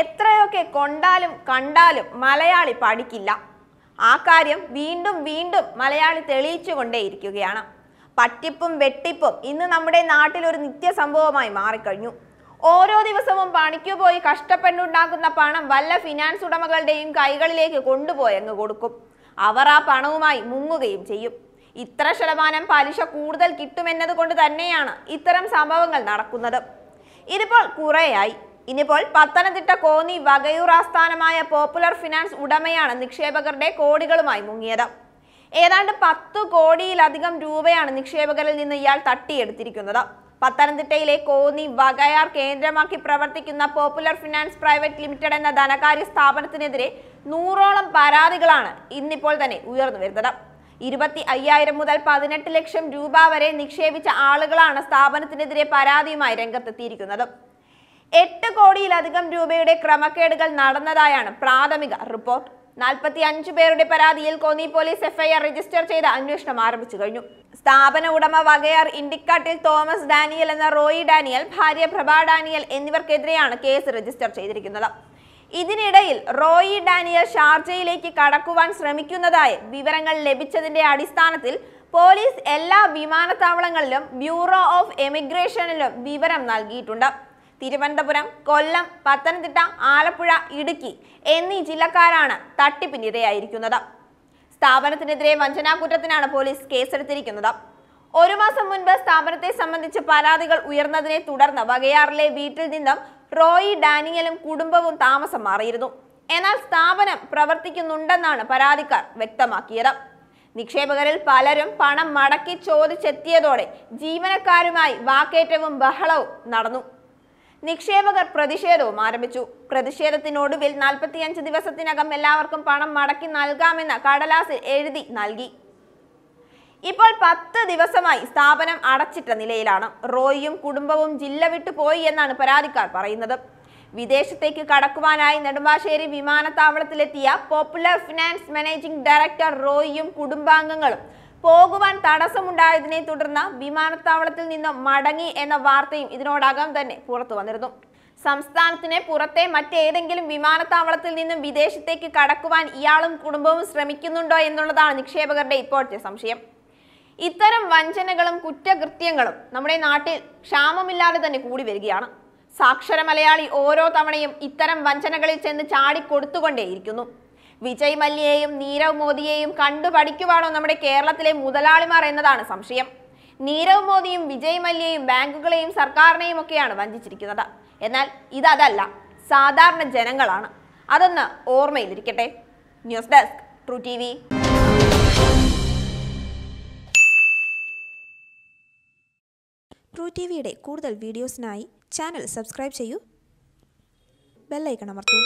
എത്രയൊക്കെ കൊണ്ടാലും കണ്ടാലും മലയാളി പഠിക്കില്ല ആ കാര്യം വീണ്ടും വീണ്ടും മലയാളി കൊണ്ടേയിരിക്കുകയാണ് പട്ടിപ്പും വെട്ടിപ്പും ഇന്ന് നമ്മുടെ നാട്ടിൽ ഒരു നിത്യസംഭവമായി മാറിക്കഴിഞ്ഞു ഓരോ ദിവസവും പണിക്കു പോയി കഷ്ടപ്പെട്ടുണ്ടാക്കുന്ന പണം വല്ല ഫിനാൻസ് ഉടമകളുടെയും കൈകളിലേക്ക് കൊണ്ടുപോയി അങ്ങ് കൊടുക്കും അവർ ആ പണവുമായി മുങ്ങുകയും ചെയ്യും ഇത്ര ശതമാനം പലിശ കൂടുതൽ കിട്ടുമെന്നത് കൊണ്ട് തന്നെയാണ് ഇത്തരം സംഭവങ്ങൾ നടക്കുന്നത് ഇതിപ്പോൾ കുറേയായി ഇനിയിപ്പോൾ പത്തനംതിട്ട കോന്നി വകയൂർ ആസ്ഥാനമായ പോപ്പുലർ ഫിനാൻസ് ഉടമയാണ് നിക്ഷേപകരുടെ കോടികളുമായി മുങ്ങിയത് ഏതാണ്ട് പത്തു കോടിയിലധികം രൂപയാണ് നിക്ഷേപകരിൽ നിന്ന് ഇയാൾ തട്ടിയെടുത്തിരിക്കുന്നത് പത്തനംതിട്ടയിലെ കോന്നി വകയാർ കേന്ദ്രമാക്കി പ്രവർത്തിക്കുന്ന പോപ്പുലർ ഫിനാൻസ് പ്രൈവറ്റ് ലിമിറ്റഡ് എന്ന ധനകാര്യ സ്ഥാപനത്തിനെതിരെ നൂറോളം പരാതികളാണ് ഇന്നിപ്പോൾ തന്നെ ഉയർന്നു വരുന്നത് ഇരുപത്തി അയ്യായിരം മുതൽ പതിനെട്ട് ലക്ഷം രൂപ വരെ നിക്ഷേപിച്ച ആളുകളാണ് സ്ഥാപനത്തിനെതിരെ പരാതിയുമായി രംഗത്തെത്തിയിരിക്കുന്നത് എട്ട് കോടിയിലധികം രൂപയുടെ ക്രമക്കേടുകൾ നടന്നതായാണ് പ്രാഥമിക റിപ്പോർട്ട് നാൽപ്പത്തി അഞ്ച് പേരുടെ പരാതിയിൽ കോന്നി പോലീസ് എഫ്ഐആർ രജിസ്റ്റർ ചെയ്ത് അന്വേഷണം ആരംഭിച്ചു കഴിഞ്ഞു സ്ഥാപന ഉടമ വകയാർ ഇണ്ടിക്കാട്ടിൽ തോമസ് ഡാനിയൽ എന്ന റോയി ഡാനിയൽ ഭാര്യ പ്രഭാ ഡാനിയൽ എന്നിവർക്കെതിരെയാണ് കേസ് രജിസ്റ്റർ ചെയ്തിരിക്കുന്നത് ഇതിനിടയിൽ റോയി ഡാനിയൽ ഷാർജയിലേക്ക് കടക്കുവാൻ ശ്രമിക്കുന്നതായി വിവരങ്ങൾ ലഭിച്ചതിന്റെ അടിസ്ഥാനത്തിൽ പോലീസ് എല്ലാ വിമാനത്താവളങ്ങളിലും ബ്യൂറോ ഓഫ് എമിഗ്രേഷനിലും വിവരം നൽകിയിട്ടുണ്ട് തിരുവനന്തപുരം കൊല്ലം പത്തനംതിട്ട ആലപ്പുഴ ഇടുക്കി എന്നീ ജില്ലക്കാരാണ് തട്ടിപ്പിനിരയായിരിക്കുന്നത് സ്ഥാപനത്തിനെതിരെ വഞ്ചനാകുറ്റത്തിനാണ് പോലീസ് കേസെടുത്തിരിക്കുന്നത് ഒരു മാസം മുൻപ് സ്ഥാപനത്തെ സംബന്ധിച്ച് പരാതികൾ ഉയർന്നതിനെ തുടർന്ന് വകയാറിലെ വീട്ടിൽ നിന്നും റോയി ഡാനിയലും കുടുംബവും താമസം മാറിയിരുന്നു എന്നാൽ സ്ഥാപനം പ്രവർത്തിക്കുന്നുണ്ടെന്നാണ് പരാതിക്കാർ വ്യക്തമാക്കിയത് നിക്ഷേപകരിൽ പലരും പണം മടക്കി ചോദിച്ചെത്തിയതോടെ ജീവനക്കാരുമായി വാക്കേറ്റവും ബഹളവും നടന്നു നിക്ഷേപകർ പ്രതിഷേധവും ആരംഭിച്ചു പ്രതിഷേധത്തിനൊടുവിൽ നാൽപ്പത്തിയഞ്ച് ദിവസത്തിനകം എല്ലാവർക്കും പണം മടക്കി നൽകാമെന്ന കടലാസിൽ എഴുതി നൽകി ഇപ്പോൾ പത്ത് ദിവസമായി സ്ഥാപനം അടച്ചിട്ട നിലയിലാണ് റോയിയും കുടുംബവും ജില്ല വിട്ടു പോയി എന്നാണ് പരാതിക്കാർ പറയുന്നത് വിദേശത്തേക്ക് കടക്കുവാനായി നെടുമ്പാശ്ശേരി വിമാനത്താവളത്തിലെത്തിയ പോപ്പുലർ ഫിനാൻസ് മാനേജിംഗ് ഡയറക്ടർ റോയിയും കുടുംബാംഗങ്ങളും പോകുവാൻ തടസ്സമുണ്ടായതിനെ തുടർന്ന് വിമാനത്താവളത്തിൽ നിന്ന് മടങ്ങി എന്ന വാർത്തയും ഇതിനോടകം തന്നെ പുറത്തു വന്നിരുന്നു സംസ്ഥാനത്തിന് പുറത്തെ മറ്റേതെങ്കിലും വിമാനത്താവളത്തിൽ നിന്നും വിദേശത്തേക്ക് കടക്കുവാൻ ഇയാളും കുടുംബവും ശ്രമിക്കുന്നുണ്ടോ എന്നുള്ളതാണ് നിക്ഷേപകരുടെ ഇപ്പോഴത്തെ സംശയം ഇത്തരം വഞ്ചനകളും കുറ്റകൃത്യങ്ങളും നമ്മുടെ നാട്ടിൽ ക്ഷാമമില്ലാതെ തന്നെ കൂടി വരികയാണ് സാക്ഷര മലയാളി ഓരോ തവണയും ഇത്തരം വഞ്ചനകളിൽ ചെന്ന് ചാടിക്കൊടുത്തുകൊണ്ടേയിരിക്കുന്നു വിജയ് മല്യയെയും നീരവ് മോദിയെയും കണ്ടു പഠിക്കുവാണോ നമ്മുടെ കേരളത്തിലെ മുതലാളിമാർ എന്നതാണ് സംശയം നീരവ് മോദിയും വിജയ് മല്യയും ബാങ്കുകളെയും സർക്കാരിനെയും ഒക്കെയാണ് വഞ്ചിച്ചിരിക്കുന്നത് എന്നാൽ ഇതല്ല സാധാരണ ജനങ്ങളാണ് അതൊന്ന് ഓർമ്മയിലിരിക്കട്ടെ news desk True T V True T വിയുടെ കൂടുതൽ വീഡിയോസിനായി ചാനൽ സബ്സ്ക്രൈബ് ചെയ്യൂ ബെല്ലൈക്കൺ അമർത്തൂ